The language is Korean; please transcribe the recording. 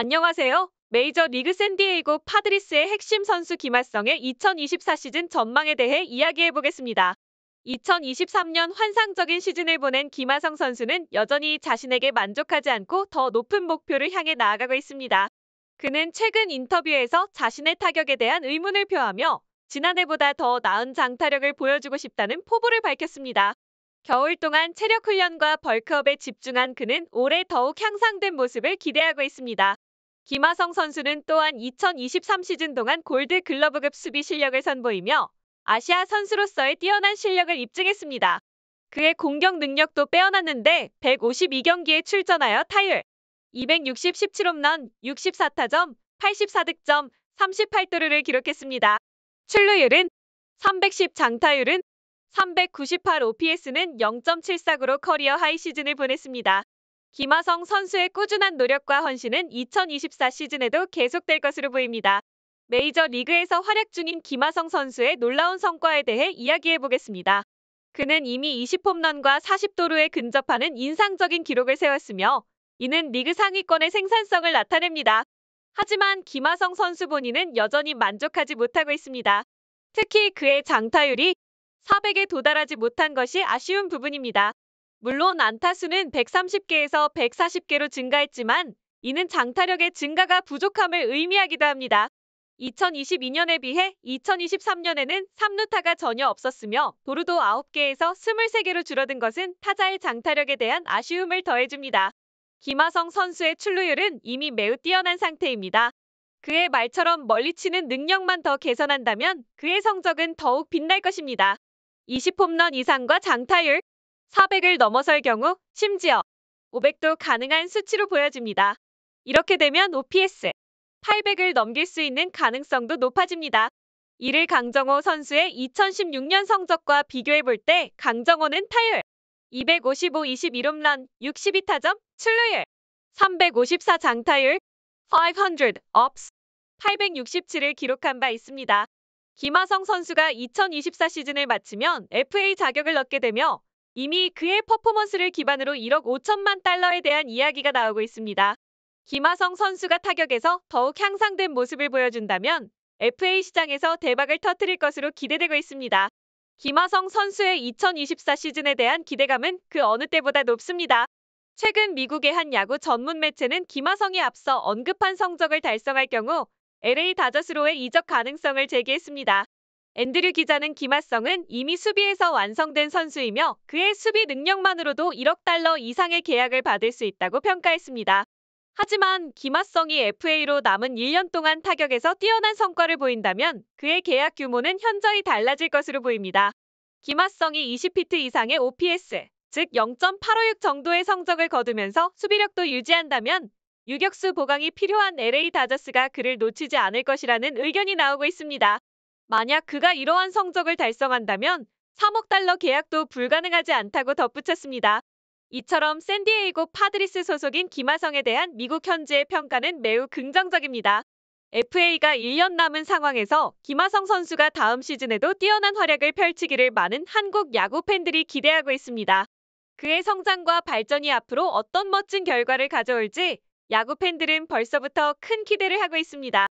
안녕하세요. 메이저 리그 샌디에이고 파드리스의 핵심 선수 김하성의 2024 시즌 전망에 대해 이야기해보겠습니다. 2023년 환상적인 시즌을 보낸 김하성 선수는 여전히 자신에게 만족하지 않고 더 높은 목표를 향해 나아가고 있습니다. 그는 최근 인터뷰에서 자신의 타격에 대한 의문을 표하며 지난해보다 더 나은 장타력을 보여주고 싶다는 포부를 밝혔습니다. 겨울 동안 체력 훈련과 벌크업에 집중한 그는 올해 더욱 향상된 모습을 기대하고 있습니다. 김하성 선수는 또한 2023 시즌 동안 골드 글러브급 수비 실력을 선보이며 아시아 선수로서의 뛰어난 실력을 입증했습니다. 그의 공격 능력도 빼어났는데 152경기에 출전하여 타율 2 6 7홈런 64타점 84득점 38도루를 기록했습니다. 출루율은 310 장타율은 398 OPS는 0.74으로 커리어 하이 시즌을 보냈습니다. 김하성 선수의 꾸준한 노력과 헌신은 2024 시즌에도 계속될 것으로 보입니다. 메이저 리그에서 활약 중인 김하성 선수의 놀라운 성과에 대해 이야기해보겠습니다. 그는 이미 20홈런과 40도루에 근접하는 인상적인 기록을 세웠으며 이는 리그 상위권의 생산성을 나타냅니다. 하지만 김하성 선수 본인은 여전히 만족하지 못하고 있습니다. 특히 그의 장타율이 400에 도달하지 못한 것이 아쉬운 부분입니다. 물론 안타수는 130개에서 140개로 증가했지만 이는 장타력의 증가가 부족함을 의미하기도 합니다. 2022년에 비해 2023년에는 3루타가 전혀 없었으며 도루도 9개에서 23개로 줄어든 것은 타자의 장타력에 대한 아쉬움을 더해줍니다. 김하성 선수의 출루율은 이미 매우 뛰어난 상태입니다. 그의 말처럼 멀리 치는 능력만 더 개선한다면 그의 성적은 더욱 빛날 것입니다. 20홈런 이상과 장타율, 400을 넘어설 경우 심지어 500도 가능한 수치로 보여집니다. 이렇게 되면 OPS 800을 넘길 수 있는 가능성도 높아집니다. 이를 강정호 선수의 2016년 성적과 비교해 볼때 강정호는 타율 255 21홈런 62타점 출루율 354 장타율 500 업스 867을 기록한 바 있습니다. 김하성 선수가 2024 시즌을 마치면 FA 자격을 얻게 되며 이미 그의 퍼포먼스를 기반으로 1억 5천만 달러에 대한 이야기가 나오고 있습니다. 김하성 선수가 타격에서 더욱 향상된 모습을 보여준다면 FA 시장에서 대박을 터뜨릴 것으로 기대되고 있습니다. 김하성 선수의 2024 시즌에 대한 기대감은 그 어느 때보다 높습니다. 최근 미국의 한 야구 전문 매체는 김하성이 앞서 언급한 성적을 달성할 경우 LA 다저스로의 이적 가능성을 제기했습니다. 앤드류 기자는 김하성은 이미 수비에서 완성된 선수이며 그의 수비 능력만으로도 1억 달러 이상의 계약을 받을 수 있다고 평가했습니다. 하지만 김하성이 FA로 남은 1년 동안 타격에서 뛰어난 성과를 보인다면 그의 계약 규모는 현저히 달라질 것으로 보입니다. 김하성이 20피트 이상의 OPS, 즉 0.856 정도의 성적을 거두면서 수비력도 유지한다면 유격수 보강이 필요한 LA 다저스가 그를 놓치지 않을 것이라는 의견이 나오고 있습니다. 만약 그가 이러한 성적을 달성한다면 3억 달러 계약도 불가능하지 않다고 덧붙였습니다. 이처럼 샌디에이고 파드리스 소속인 김하성에 대한 미국 현지의 평가는 매우 긍정적입니다. FA가 1년 남은 상황에서 김하성 선수가 다음 시즌에도 뛰어난 활약을 펼치기를 많은 한국 야구 팬들이 기대하고 있습니다. 그의 성장과 발전이 앞으로 어떤 멋진 결과를 가져올지 야구 팬들은 벌써부터 큰 기대를 하고 있습니다.